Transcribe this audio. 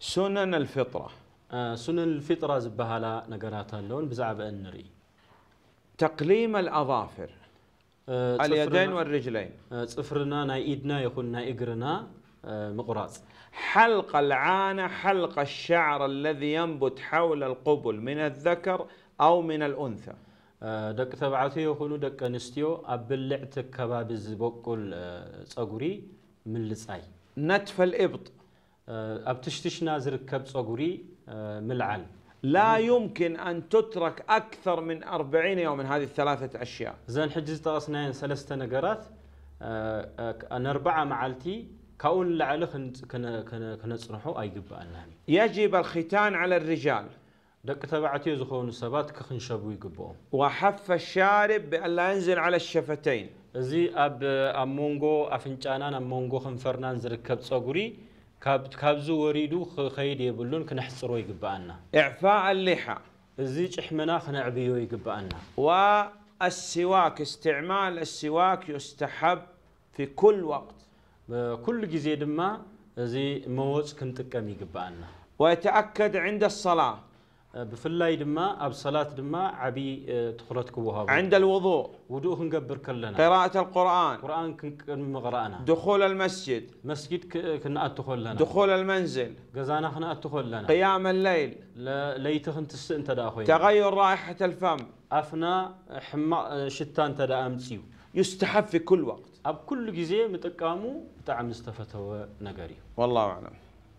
سنن الفطرة آه، سنن الفطرة زبها لا نقرات اللون بزعب النري تقليم الأظافر أه اليدين والرجلين صفرنا أه نايدنا يكون نايقرنا أه مقراص حلق العانة حلق الشعر الذي ينبت حول القبل من الذكر أو من الأنثى دك آه، ደቂ ተባዕትዮ ይኹኑ ደቂ كباب الزبوك كل ከባቢ من ፀጉሪ آه، نتف الإبط أه أه، ابتشتشنا زر نازر كب أه، ملعل لا يمكن أن تترك أكثر من أربعين يوم من هذه الثلاثة أشياء زين حجز تاسنين سلسة نقرات أه، أن أربعة معلتي كون لعله كنا كنا كنا صنحو أي جب يجب الختان على الرجال دك تبعتي زخون السبات كخن شبو يقبوهم وحف الشارب بأن لا ينزل على الشفتين زي أب أمونغو أفنجانا أمونغو خنفرنان زركب صغوري وريدو ወሪዱ ክኸይድ የብሉን ክነሕፅሮ ይግባአና ኢዕፋ ሊሓ እዚ ጭሕምና ክነዕብዮ يقبأنا والسواك استعمال السواك يستحب في كل وقت كل جزء ما زي موز كنتكم يقبعنا ويتأكد عند الصلاة بفلاي دما اب صلاه دما عبي تخرتك وهاب عند الوضوء وضوء نقبر كلنا قراءه القران قران مغرانا دخول المسجد مسجد كنا ادخل لنا دخول المنزل قزانا خنا ادخل لنا قيام الليل لا ليت انت انت تغير رائحه الفم افنا حما شتا انت امسيو يستحب في كل وقت اب كل جزيه متقامو تعم استفته نغري والله اعلم